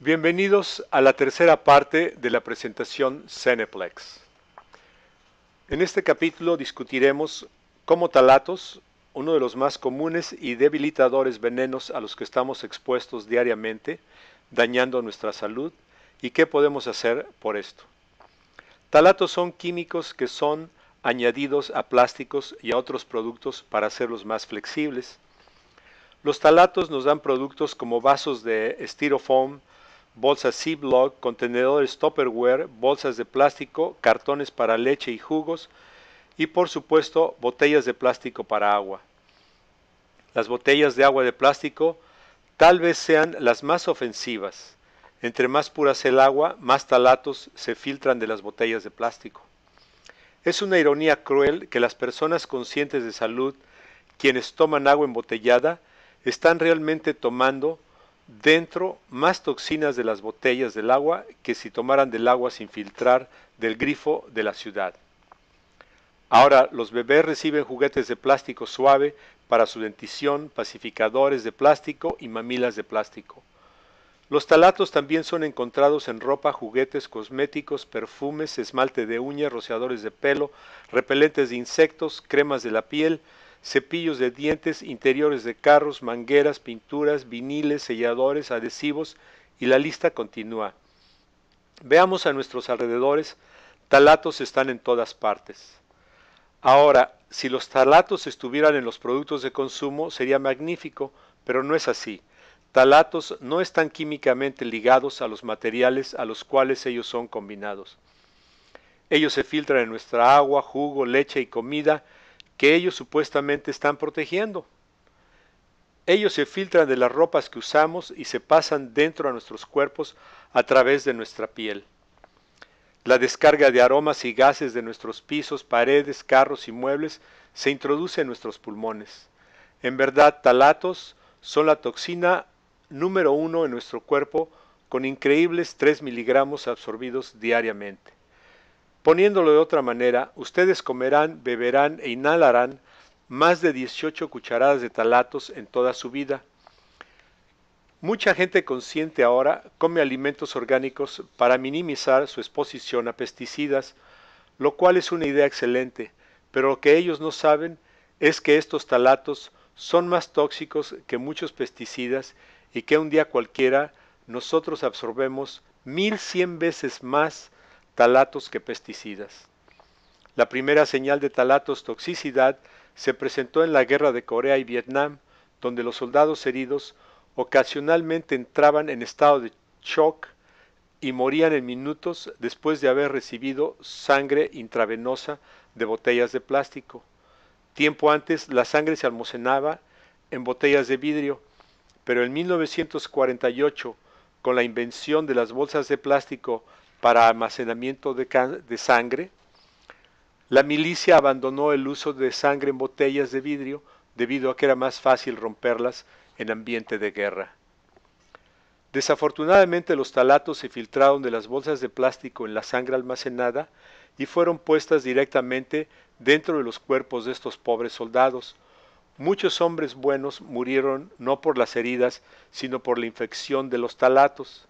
Bienvenidos a la tercera parte de la presentación Ceneplex. En este capítulo discutiremos cómo talatos, uno de los más comunes y debilitadores venenos a los que estamos expuestos diariamente, dañando nuestra salud, y qué podemos hacer por esto. Talatos son químicos que son añadidos a plásticos y a otros productos para hacerlos más flexibles. Los talatos nos dan productos como vasos de styrofoam bolsas Ziploc, contenedores Tupperware, bolsas de plástico, cartones para leche y jugos y por supuesto botellas de plástico para agua. Las botellas de agua de plástico tal vez sean las más ofensivas. Entre más pura es el agua, más talatos se filtran de las botellas de plástico. Es una ironía cruel que las personas conscientes de salud, quienes toman agua embotellada, están realmente tomando dentro más toxinas de las botellas del agua que si tomaran del agua sin filtrar del grifo de la ciudad. Ahora los bebés reciben juguetes de plástico suave para su dentición, pacificadores de plástico y mamilas de plástico. Los talatos también son encontrados en ropa, juguetes, cosméticos, perfumes, esmalte de uñas, rociadores de pelo, repelentes de insectos, cremas de la piel, cepillos de dientes, interiores de carros, mangueras, pinturas, viniles, selladores, adhesivos y la lista continúa. Veamos a nuestros alrededores, talatos están en todas partes. Ahora, si los talatos estuvieran en los productos de consumo sería magnífico, pero no es así. Talatos no están químicamente ligados a los materiales a los cuales ellos son combinados. Ellos se filtran en nuestra agua, jugo, leche y comida que ellos supuestamente están protegiendo. Ellos se filtran de las ropas que usamos y se pasan dentro a nuestros cuerpos a través de nuestra piel. La descarga de aromas y gases de nuestros pisos, paredes, carros y muebles se introduce en nuestros pulmones. En verdad, talatos son la toxina número uno en nuestro cuerpo con increíbles 3 miligramos absorbidos diariamente. Poniéndolo de otra manera, ustedes comerán, beberán e inhalarán más de 18 cucharadas de talatos en toda su vida. Mucha gente consciente ahora come alimentos orgánicos para minimizar su exposición a pesticidas, lo cual es una idea excelente, pero lo que ellos no saben es que estos talatos son más tóxicos que muchos pesticidas y que un día cualquiera nosotros absorbemos 1100 veces más talatos que pesticidas. La primera señal de talatos toxicidad se presentó en la guerra de Corea y Vietnam, donde los soldados heridos ocasionalmente entraban en estado de shock y morían en minutos después de haber recibido sangre intravenosa de botellas de plástico. Tiempo antes la sangre se almacenaba en botellas de vidrio, pero en 1948, con la invención de las bolsas de plástico para almacenamiento de, sangre, la milicia abandonó el uso de sangre en botellas de vidrio debido a que era más fácil romperlas en ambiente de guerra. Desafortunadamente los talatos se filtraron de las bolsas de plástico en la sangre almacenada y fueron puestas directamente dentro de los cuerpos de estos pobres soldados. Muchos hombres buenos murieron no por las heridas, sino por la infección de los talatos.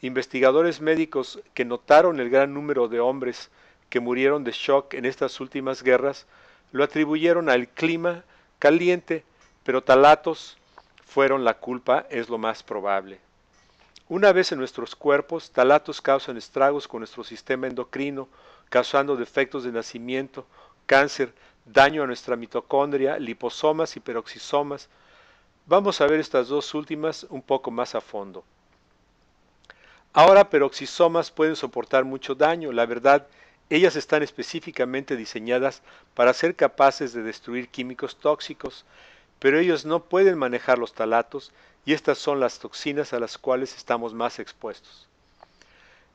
Investigadores médicos que notaron el gran número de hombres que murieron de shock en estas últimas guerras lo atribuyeron al clima caliente, pero talatos fueron la culpa, es lo más probable. Una vez en nuestros cuerpos, talatos causan estragos con nuestro sistema endocrino, causando defectos de nacimiento, cáncer, daño a nuestra mitocondria, liposomas y peroxisomas. Vamos a ver estas dos últimas un poco más a fondo. Ahora peroxisomas pueden soportar mucho daño, la verdad, ellas están específicamente diseñadas para ser capaces de destruir químicos tóxicos, pero ellos no pueden manejar los talatos y estas son las toxinas a las cuales estamos más expuestos.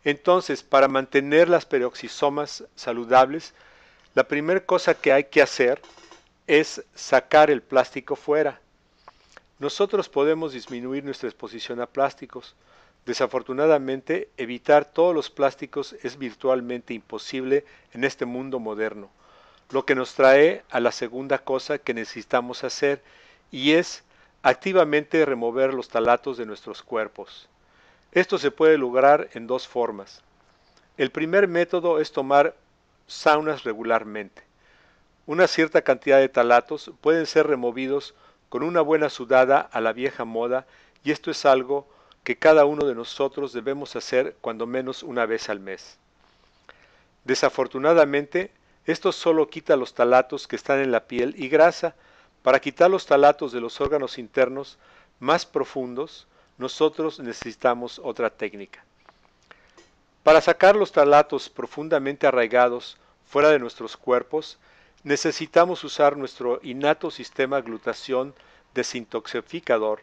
Entonces, para mantener las peroxisomas saludables, la primera cosa que hay que hacer es sacar el plástico fuera. Nosotros podemos disminuir nuestra exposición a plásticos, Desafortunadamente, evitar todos los plásticos es virtualmente imposible en este mundo moderno, lo que nos trae a la segunda cosa que necesitamos hacer y es activamente remover los talatos de nuestros cuerpos. Esto se puede lograr en dos formas. El primer método es tomar saunas regularmente. Una cierta cantidad de talatos pueden ser removidos con una buena sudada a la vieja moda y esto es algo que cada uno de nosotros debemos hacer cuando menos una vez al mes. Desafortunadamente, esto solo quita los talatos que están en la piel y grasa. Para quitar los talatos de los órganos internos más profundos, nosotros necesitamos otra técnica. Para sacar los talatos profundamente arraigados fuera de nuestros cuerpos, necesitamos usar nuestro innato sistema glutación desintoxificador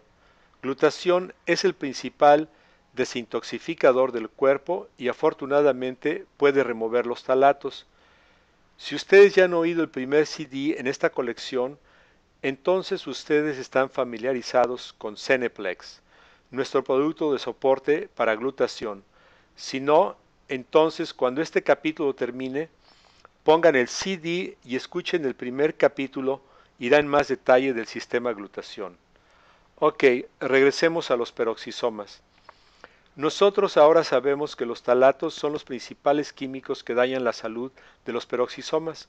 Glutación es el principal desintoxificador del cuerpo y afortunadamente puede remover los talatos. Si ustedes ya han oído el primer CD en esta colección, entonces ustedes están familiarizados con Ceneplex, nuestro producto de soporte para glutación. Si no, entonces cuando este capítulo termine, pongan el CD y escuchen el primer capítulo y dan más detalle del sistema glutación. Ok, regresemos a los peroxisomas. Nosotros ahora sabemos que los talatos son los principales químicos que dañan la salud de los peroxisomas.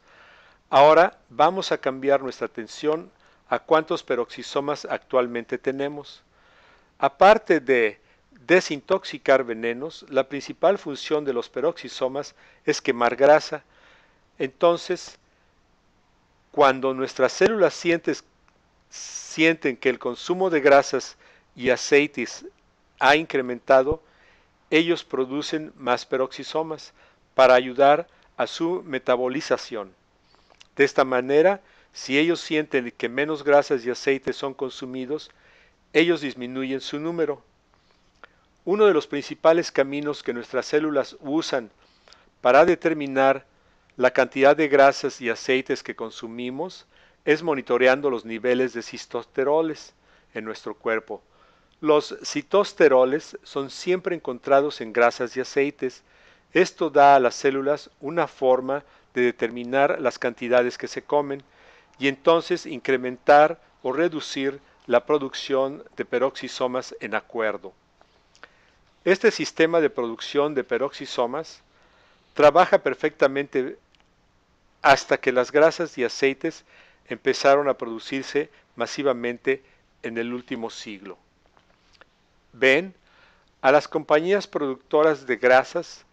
Ahora vamos a cambiar nuestra atención a cuántos peroxisomas actualmente tenemos. Aparte de desintoxicar venenos, la principal función de los peroxisomas es quemar grasa. Entonces, cuando nuestras células sienten sienten que el consumo de grasas y aceites ha incrementado, ellos producen más peroxisomas para ayudar a su metabolización. De esta manera, si ellos sienten que menos grasas y aceites son consumidos, ellos disminuyen su número. Uno de los principales caminos que nuestras células usan para determinar la cantidad de grasas y aceites que consumimos es monitoreando los niveles de cistosteroles en nuestro cuerpo. Los citosteroles son siempre encontrados en grasas y aceites. Esto da a las células una forma de determinar las cantidades que se comen y entonces incrementar o reducir la producción de peroxisomas en acuerdo. Este sistema de producción de peroxisomas trabaja perfectamente hasta que las grasas y aceites empezaron a producirse masivamente en el último siglo. Ven, a las compañías productoras de grasas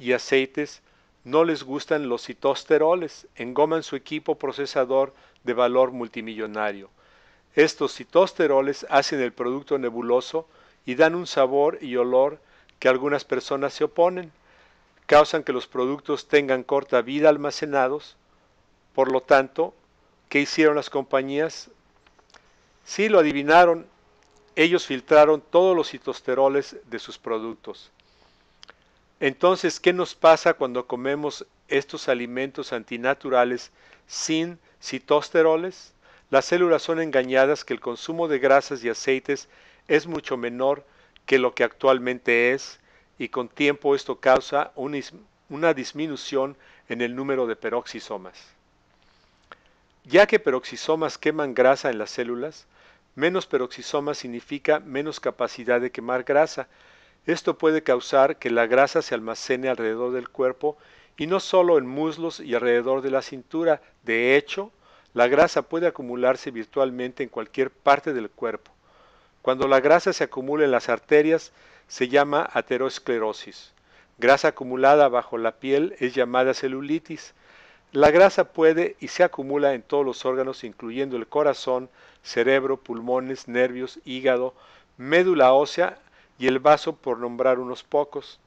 y aceites no les gustan los citosteroles, engoman su equipo procesador de valor multimillonario. Estos citosteroles hacen el producto nebuloso y dan un sabor y olor que algunas personas se oponen, causan que los productos tengan corta vida almacenados, por lo tanto, ¿Qué hicieron las compañías? Sí, lo adivinaron. Ellos filtraron todos los citosteroles de sus productos. Entonces, ¿qué nos pasa cuando comemos estos alimentos antinaturales sin citosteroles? Las células son engañadas que el consumo de grasas y aceites es mucho menor que lo que actualmente es y con tiempo esto causa una disminución en el número de peroxisomas. Ya que peroxisomas queman grasa en las células, menos peroxisomas significa menos capacidad de quemar grasa. Esto puede causar que la grasa se almacene alrededor del cuerpo y no solo en muslos y alrededor de la cintura. De hecho, la grasa puede acumularse virtualmente en cualquier parte del cuerpo. Cuando la grasa se acumula en las arterias, se llama aterosclerosis. Grasa acumulada bajo la piel es llamada celulitis la grasa puede y se acumula en todos los órganos, incluyendo el corazón, cerebro, pulmones, nervios, hígado, médula ósea y el vaso, por nombrar unos pocos.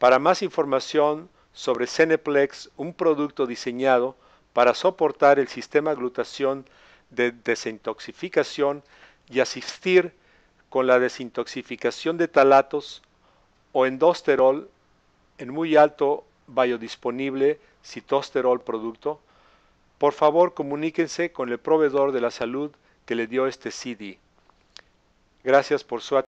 Para más información sobre Ceneplex, un producto diseñado para soportar el sistema glutación de desintoxificación y asistir con la desintoxificación de talatos o endosterol en muy alto disponible citosterol producto, por favor comuníquense con el proveedor de la salud que le dio este CD. Gracias por su atención.